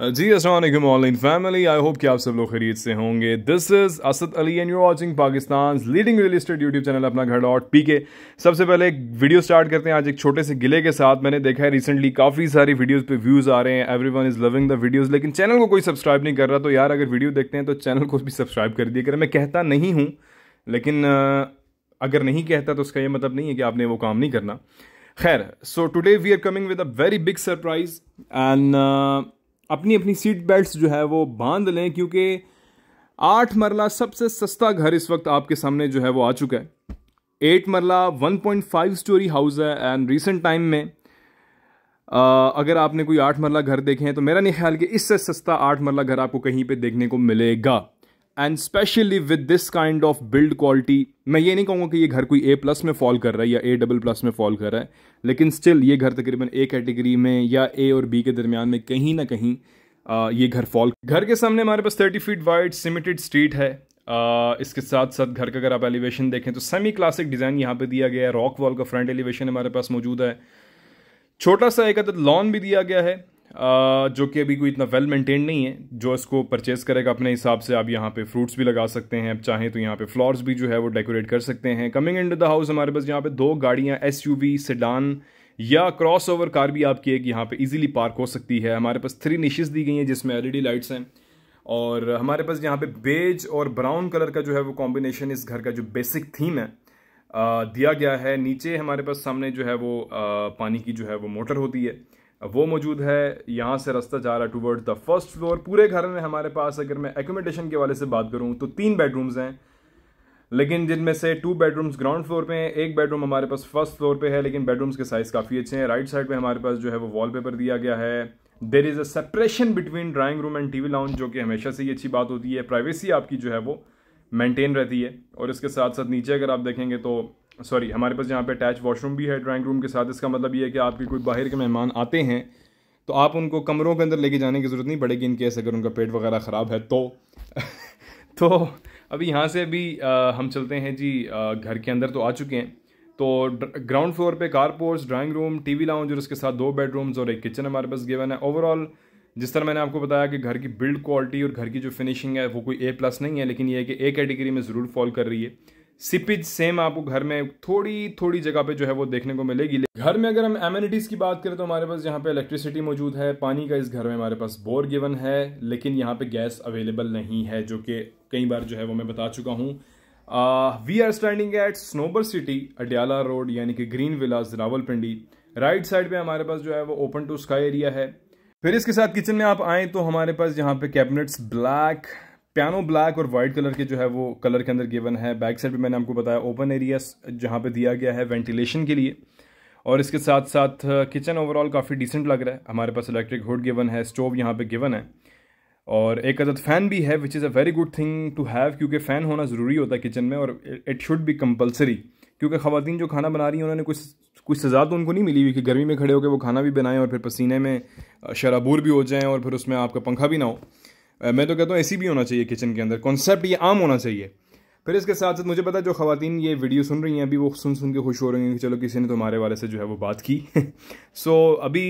Uh, जी असलम online family I hope कि आप सब लोग खरीद से होंगे this is Asad Ali and you watching Pakistan leading real estate YouTube channel Apna Ghar dot P के सबसे पहले एक वीडियो स्टार्ट करते हैं आज एक छोटे से गिले के साथ मैंने देखा है रिसेंटली काफ़ी सारी वीडियोज पे व्यूज़ आ रहे हैं everyone is loving the videos लेकिन चैनल को कोई सब्सक्राइब नहीं कर रहा तो यार अगर वीडियो देखते हैं तो चैनल को भी सब्सक्राइब कर दिया करें मैं कहता नहीं हूँ लेकिन uh, अगर नहीं कहता तो उसका यह मतलब नहीं है कि आपने वो काम नहीं करना खैर so today we are coming with a very big surprise and अपनी अपनी सीट बेल्ट जो है वो बांध लें क्योंकि आठ मरला सबसे सस्ता घर इस वक्त आपके सामने जो है वो आ चुका है एट मरला 1.5 स्टोरी हाउस है एंड रिसेंट टाइम में आ, अगर आपने कोई आठ मरला घर देखे हैं तो मेरा नहीं ख्याल कि इससे सस्ता आठ मरला घर आपको कहीं पे देखने को मिलेगा and specially with this kind of build quality मैं ये नहीं कहूँगा कि ये घर कोई ए प्लस में फॉल कर रहा है या ए डबल प्लस में फॉल कर रहा है लेकिन स्टिल ये घर तकरीबन ए कैटेगरी में या ए और बी के दरमियान में कहीं ना कहीं आ, ये घर फॉल घर के सामने हमारे पास thirty feet wide cemented street है आ, इसके साथ साथ घर का अगर आप एलिवेशन देखें तो सेमी क्लासिक डिज़ाइन यहाँ पर दिया गया है रॉक वॉल का फ्रंट एलिवेशन हमारे पास मौजूद है छोटा सा एक अदद लॉन भी दिया गया है जो कि अभी कोई इतना वेल मेंटेन नहीं है जो इसको परचेज़ करेगा अपने हिसाब से आप यहाँ पे फ्रूट्स भी लगा सकते हैं आप चाहें तो यहाँ पे फ्लावर्स भी जो है वो डेकोरेट कर सकते हैं कमिंग इन द हाउस हमारे पास यहाँ पे दो गाड़ियाँ एस यू वी या क्रॉस ओवर कार भी आपकी एक यहाँ पे इजीली पार्क हो सकती है हमारे पास थ्री निशेज दी गई हैं जिसमें एलईडी लाइट्स हैं और हमारे पास यहाँ पे बेज और ब्राउन कलर का जो है वो कॉम्बिनेशन इस घर का जो बेसिक थीम है आ, दिया गया है नीचे हमारे पास सामने जो है वो आ, पानी की जो है वो मोटर होती है वो मौजूद है यहाँ से रास्ता जा रहा है टूवर्ड द फर्स्ट फ्लोर पूरे घर में हमारे पास अगर मैं एकोमोडेशन के वाले से बात करूँ तो तीन बेडरूम्स हैं लेकिन जिनमें से टू बेडरूम्स ग्राउंड फ्लोर पे हैं एक बेडरूम हमारे पास फर्स्ट फ्लोर पे है लेकिन बेडरूम्स के साइज़ काफ़ी अच्छे हैं राइट साइड पे हमारे पास जो है वो वॉलपेपर दिया गया है there is a separation between drawing room and TV lounge जो कि हमेशा से ही अच्छी बात होती है प्राइवेसी आपकी जो है वो मेनटेन रहती है और इसके साथ साथ नीचे अगर आप देखेंगे तो सॉरी हमारे पास यहाँ पे अटैच वॉशरूम भी है ड्राइंग रूम के साथ इसका मतलब ये है कि आपके कोई बाहर के मेहमान आते हैं तो आप उनको कमरों के अंदर लेके जाने की ज़रूरत नहीं पड़ेगी इन केस अगर उनका पेट वगैरह ख़राब है तो तो अभी यहाँ से अभी आ, हम चलते हैं जी आ, घर के अंदर तो आ चुके हैं तो ग्राउंड फ्लोर पर carports drawing room V lounge और उसके साथ दो बेडरूम्स और एक किचन हमारे पास गेवन है ओवरऑल जिस तरह मैंने आपको बताया कि घर की बिल्ड क्वालिटी और घर की जो फिनिशिंग है वो कोई ए प्लस नहीं है लेकिन ये है कि ए कैटेगरी में ज़रूर फॉल कर रही है सिपिज सेम आपको घर में थोड़ी थोड़ी जगह पे जो है वो देखने को मिलेगी घर में अगर हम एमिनिटीज़ की बात करें तो हमारे पास यहाँ पे इलेक्ट्रिसिटी मौजूद है पानी का इस घर में हमारे पास बोर गिवन है लेकिन यहाँ पे गैस अवेलेबल नहीं है जो कि कई बार जो है वो मैं बता चुका हूँ we are standing at Snober city Adiala road यानी कि green villas Rawalpindi right side पे हमारे पास जो है वो ओपन टू स्काई एरिया है फिर इसके साथ किचन में आप आए तो हमारे पास यहाँ पे कैबिनेट्स ब्लैक पियानो ब्लैक और वाइट कलर के जो है वो कलर के अंदर गिवन है बैक साइड पे मैंने आपको बताया ओपन एरिया जहाँ पे दिया गया है वेंटिलेशन के लिए और इसके साथ साथ किचन ओवरऑल काफ़ी डिसेंट लग रहा है हमारे पास इलेक्ट्रिक हुड गिवन है स्टोव यहाँ पे गिवन है और एक अदद फ़ैन भी है which is a very good thing to have क्योंकि फ़ैन होना ज़रूरी होता है किचन में और इट शुड भी कम्पल्सरी क्योंकि खातन जो खाना बना रही हैं उन्होंने कुछ कुछ सज़ा तो उनको नहीं मिली हुई कि गर्मी में खड़े होकर वो खाना भी बनाएं और फिर पसीने में uh, शराबूर भी हो जाएँ और फिर उसमें आपका पंखा भी ना हो मैं तो कहता हूँ ऐसी भी होना चाहिए किचन के अंदर कॉन्सेप्ट ये आम होना चाहिए फिर इसके साथ साथ मुझे पता जो खातन ये वीडियो सुन रही हैं अभी वो सुन सुन के खुश हो रही हैं कि चलो किसी ने तुम्हारे वाले से जो है वो बात की सो so, अभी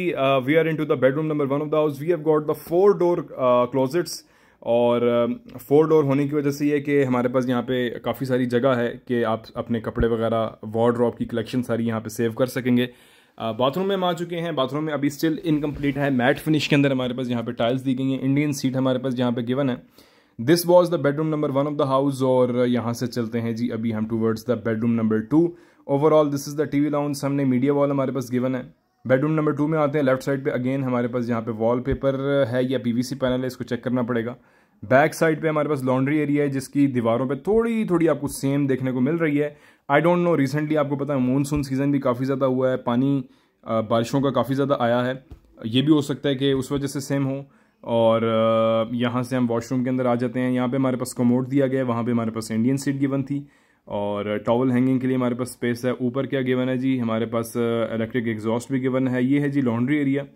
we are into the bedroom number one of the house we have got the four door closets और फोर uh, डोर होने की वजह से ये कि हमारे पास यहाँ पे काफ़ी सारी जगह है कि आप अपने कपड़े वगैरह वार्ड्रॉप की कलेक्शन सारी यहाँ पर सेव कर सकेंगे बाथरूम में हम आ चुके हैं बाथरूम में अभी स्टिल इनकम्प्लीट है मैट फिनिश के अंदर हमारे पास यहाँ पे टाइल्स दी गई हैं इंडियन सीट हमारे पास यहाँ पे गिवन है this was the bedroom number one of the house और यहाँ से चलते हैं जी अभी हम towards the bedroom number two overall this is the T V lounge हमने मीडिया वॉल हमारे पास गिवन है बेडरूम नंबर टू में आते हैं लेफ्ट साइड पर अगेन हमारे पास यहाँ पे पेपर है या सी पैनल है इसको चेक करना पड़ेगा बैक साइड पे हमारे पास लॉन्ड्री एरिया है जिसकी दीवारों पे थोड़ी थोड़ी आपको सेम देखने को मिल रही है आई डोंट नो रिसेंटली आपको पता है मानसून सीज़न भी काफ़ी ज़्यादा हुआ है पानी बारिशों का काफ़ी ज़्यादा आया है ये भी हो सकता है कि उस वजह से सेम हो और यहाँ से हम वॉशरूम के अंदर आ जाते हैं यहाँ पे हमारे पास कमोड दिया गया है वहाँ पे हमारे पास इंडियन सीट गिवन थी और टॉवल हैंगिंग के लिए हमारे पास स्पेस है ऊपर क्या गिवन है जी हमारे पास इलेक्ट्रिक एग्जॉस्ट भी गिवन है ये है जी लॉन्ड्री एरिया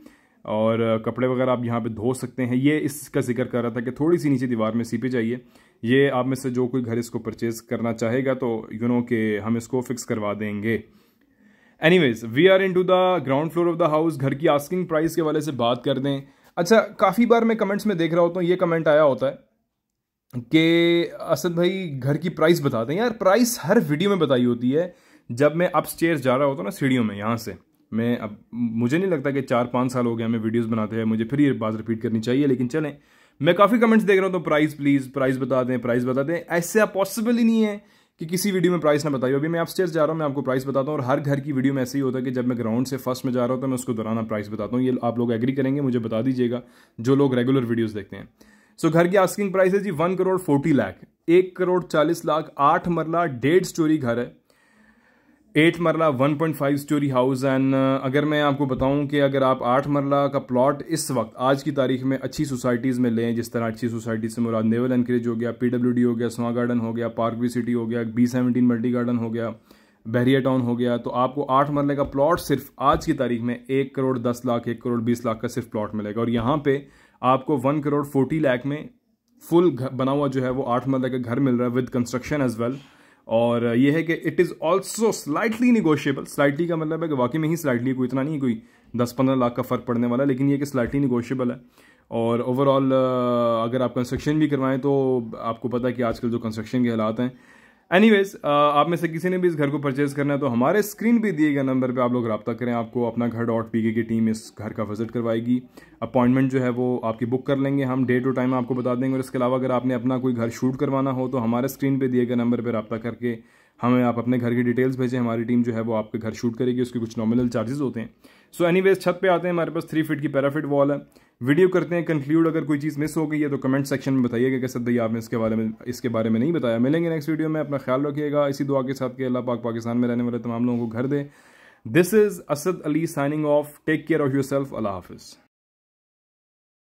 और कपड़े वगैरह आप यहाँ पे धो सकते हैं ये इसका जिक्र कर रहा था कि थोड़ी सी नीचे दीवार में सीपे चाहिए ये आप में से जो कोई घर इसको परचेज करना चाहेगा तो यू नो कि हम इसको फिक्स करवा देंगे anyways we are into the ground floor of the house घर की आस्किंग प्राइस के वाले से बात कर दें अच्छा काफ़ी बार मैं कमेंट्स में देख रहा होता हूँ ये कमेंट आया होता है कि असद भाई घर की प्राइस बताते हैं यार प्राइस हर वीडियो में बताई होती है जब मैं अप जा रहा होता हूँ ना सीढ़ियों में यहाँ से मैं अब मुझे नहीं लगता कि चार पाँच साल हो गया मैं वीडियोस बनाते हैं मुझे फिर ये बात रिपीट करनी चाहिए लेकिन चलें मैं काफ़ी कमेंट्स देख रहा हूँ तो प्राइस प्लीज़ प्राइस बता दें प्राइस बता दें ऐसे आप पॉसिबल ही नहीं है कि किसी वीडियो में प्राइस ना बताइए अभी मैं अपस्टेयर जा रहा हूं मैं आपको प्राइस बताता हूं और हर घर की वीडियो में ऐसे ही होता है कि जब मैं ग्राउंड से फर्स्ट में जा रहा हूँ तो मैं उसको दौरान प्राइस बताता हूँ ये आप लोग एग्री करेंगे मुझे बता दीजिएगा जो लोग रेगुलर वीडियोज़ देखते हैं सो so, घर की आस्किंग प्राइस है जी वन करोड़ फोर्टी लाख एक करोड़ चालीस लाख आठ मरला डेढ़ स्टोरी घर है eight marla one point five story house and अगर मैं आपको बताऊं कि अगर आप आठ मरला का प्लॉट इस वक्त आज की तारीख में अच्छी सोसाइटीज़ में लें जिस तरह अच्छी सोसाइटी से मुराद नेवल एनक्रेज हो गया पी डब्ल्यू डी हो गया स्वा गार्डन हो गया पार्क वी सिटी हो गया बी सेवनटीन मल्टी गार्डन हो गया बहरिया टाउन हो गया तो आपको आठ मरले का प्लॉट सिर्फ आज की तारीख में एक करोड़ दस लाख एक करोड़ बीस लाख का सिर्फ प्लॉट मिलेगा और यहाँ पर आपको वन करोड़ फोर्टी लाख में फुल बना हुआ जो है वो आठ मरले का घर मिल रहा है with construction as well well. और ये है कि it is also slightly negotiable slightly का मतलब है कि वाकई में ही स्लाइटली कोई इतना नहीं कोई दस पंद्रह लाख का फ़र्क पड़ने वाला लेकिन ये कि स्लाइटली निगोशियबल है और ओवरऑल अगर आप कंस्ट्रक्शन भी करवाएं तो आपको पता है कि आजकल जो कंस्ट्रक्शन के हालात हैं एनीवेज uh, आप में से किसी ने भी इस घर को परचेज करना है तो हमारे स्क्रीन पे दिए गए नंबर पे आप लोग रब्ता करें आपको अपना घर डॉट पी की टीम इस घर का विजिट करवाएगी अपॉइंटमेंट जो है वो आपकी बुक कर लेंगे हम डेट और टाइम आपको बता देंगे और इसके अलावा अगर आपने अपना कोई घर शूट करवाना हो तो हमारे स्क्रीन पर दिए गए नंबर पर रब्ता करके हमें आप अपने घर की डिटेल्स भेजें हमारी टीम जो है वो आपके घर शूट करेगी उसके कुछ नॉमिनल चार्जेस होते हैं सो एनी छत पे आते हैं हमारे पास थ्री फीट की पैराफिट वॉल है वीडियो करते हैं कंक्लूड अगर कोई चीज़ मिस हो गई है तो कमेंट सेक्शन में बताइएगा कि सर भैया आपने इसके बारे में इसके बारे में नहीं बताया मिलेंगे नेक्स्ट वीडियो में अपना ख्याल रखिएगा इसी दुआ के साथ के अल्लाह पाक पाकिस्तान में रहने वाले तमाम लोगों को घर दे this is Asad Ali signing off take care of yourself अल्लाह हाफिज़